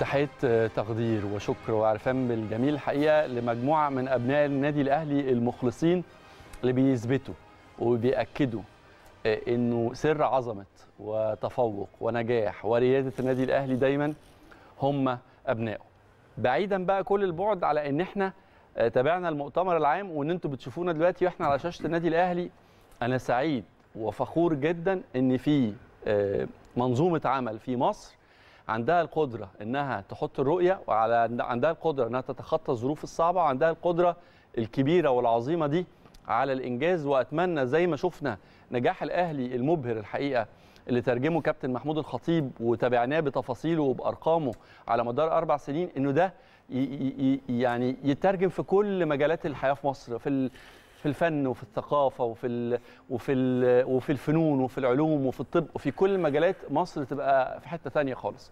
تحية آه، تقدير وشكر وعرفان بالجميل الحقيقة لمجموعة من أبناء النادي الأهلي المخلصين اللي بيثبتوا وبيأكدوا آه، إنه سر عظمة وتفوق ونجاح وريادة النادي الأهلي دايما هم أبنائه. بعيدا بقى كل البعد على إن إحنا آه، تابعنا المؤتمر العام وإن أنتم بتشوفونا دلوقتي وإحنا على شاشة النادي الأهلي أنا سعيد وفخور جدا إن في منظومة عمل في مصر عندها القدره انها تحط الرؤيه وعلى عندها القدره انها تتخطى الظروف الصعبه وعندها القدره الكبيره والعظيمه دي على الانجاز واتمنى زي ما شفنا نجاح الاهلي المبهر الحقيقه اللي ترجمه كابتن محمود الخطيب وتابعناه بتفاصيله وبارقامه على مدار اربع سنين انه ده يعني يترجم في كل مجالات الحياه في مصر في في الفن وفي الثقافه وفي الـ وفي الـ وفي الفنون وفي العلوم وفي الطب وفي كل المجالات مصر تبقى في حته ثانيه خالص